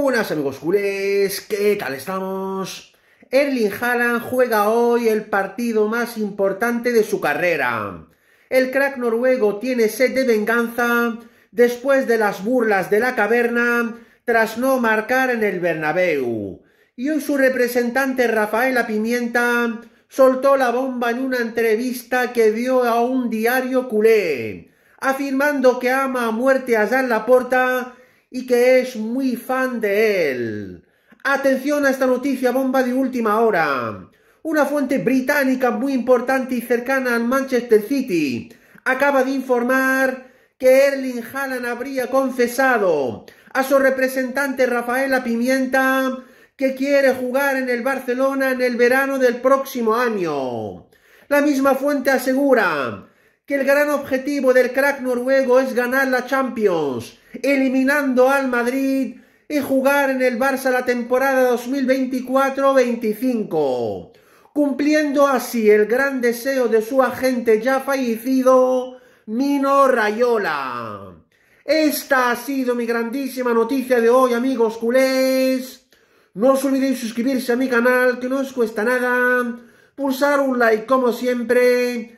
Buenas amigos culés, ¿qué tal estamos? Erling Haaland juega hoy el partido más importante de su carrera. El crack noruego tiene sed de venganza después de las burlas de la caverna tras no marcar en el Bernabéu. Y hoy su representante Rafaela Pimienta soltó la bomba en una entrevista que dio a un diario culé, afirmando que ama a muerte a la Laporta y que es muy fan de él. Atención a esta noticia bomba de última hora. Una fuente británica muy importante y cercana al Manchester City acaba de informar que Erling Haaland habría confesado a su representante Rafaela Pimienta que quiere jugar en el Barcelona en el verano del próximo año. La misma fuente asegura que el gran objetivo del crack noruego es ganar la Champions, eliminando al Madrid y jugar en el Barça la temporada 2024-25, cumpliendo así el gran deseo de su agente ya fallecido, Mino Rayola. Esta ha sido mi grandísima noticia de hoy, amigos culés. No os olvidéis suscribirse a mi canal, que no os cuesta nada. Pulsar un like como siempre